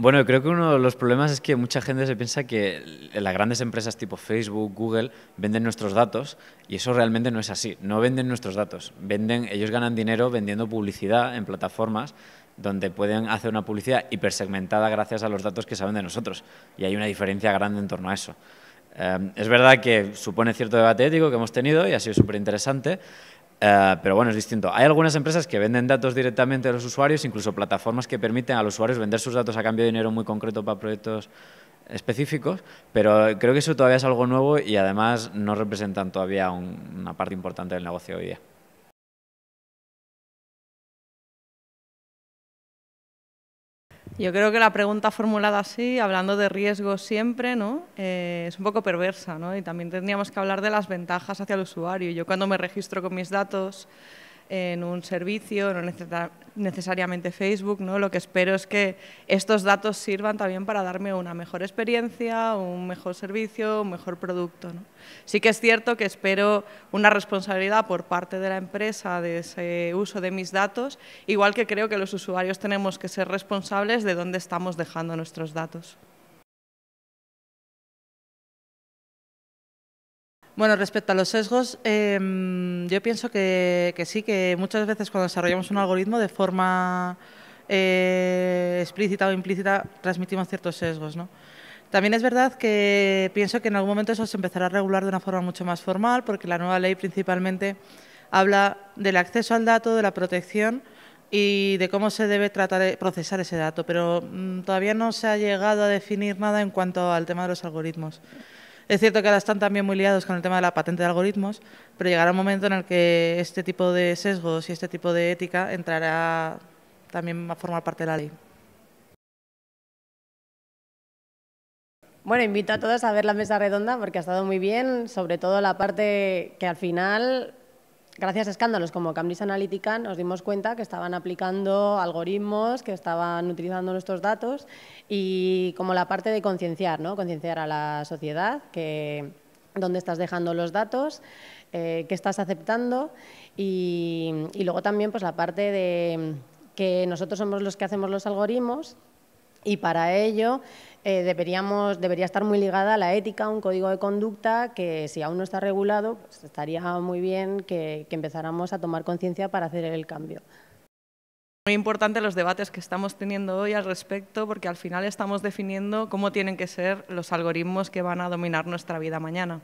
Bueno, creo que uno de los problemas es que mucha gente se piensa que las grandes empresas tipo Facebook, Google, venden nuestros datos y eso realmente no es así. No venden nuestros datos. Venden, ellos ganan dinero vendiendo publicidad en plataformas donde pueden hacer una publicidad hipersegmentada gracias a los datos que saben de nosotros. Y hay una diferencia grande en torno a eso. Em, es verdad que supone cierto debate ético que hemos tenido y ha sido súper interesante. Eh, pero bueno, es distinto. Hay algunas empresas que venden datos directamente a los usuarios, incluso plataformas que permiten a los usuarios vender sus datos a cambio de dinero muy concreto para proyectos específicos, pero creo que eso todavía es algo nuevo y además no representan todavía una parte importante del negocio hoy día. Yo creo que la pregunta formulada así, hablando de riesgo siempre, ¿no? Eh, es un poco perversa ¿no? y también tendríamos que hablar de las ventajas hacia el usuario. Yo cuando me registro con mis datos en un servicio, no necesariamente Facebook, ¿no? Lo que espero es que estos datos sirvan también para darme una mejor experiencia, un mejor servicio, un mejor producto, ¿no? Sí que es cierto que espero una responsabilidad por parte de la empresa de ese uso de mis datos, igual que creo que los usuarios tenemos que ser responsables de dónde estamos dejando nuestros datos. Bueno, respecto a los sesgos, em, yo pienso que, sí, que muchas veces cuando desarrollamos un algoritmo de forma eh, explícita o implícita transmitimos ciertos sesgos, ¿no? También es verdad que pienso que en algún momento eso se empezará a regular de una forma mucho más formal, porque la nueva ley principalmente habla del acceso al dato, de la protección y de cómo se debe tratar eh, procesar ese dato, pero mm, todavía no se ha llegado a definir nada en cuanto al tema de los algoritmos. Es cierto que ahora están también muy liados con el tema de la patente de algoritmos, pero llegará un momento en el que este tipo de sesgos y este tipo de ética entrará también a formar parte de la ley. Bueno, invito a todos a ver la mesa redonda porque ha estado muy bien, sobre todo la parte que al final gracias a escándalos como Cambridge Analytica nos dimos cuenta que estaban aplicando algoritmos, que estaban utilizando nuestros datos y como la parte de concienciar, ¿no? concienciar a la sociedad que dónde estás dejando los datos, eh, qué estás aceptando y, luego también pues, la parte de que nosotros somos los que hacemos los algoritmos, y para ello eh, debería estar muy ligada a la ética, un código de conducta que si aún no está regulado, pues estaría muy bien que, que empezáramos a tomar conciencia para hacer el cambio. Muy importante los debates que estamos teniendo hoy al respecto, porque al final estamos definiendo cómo tienen que ser los algoritmos que van a dominar nuestra vida mañana.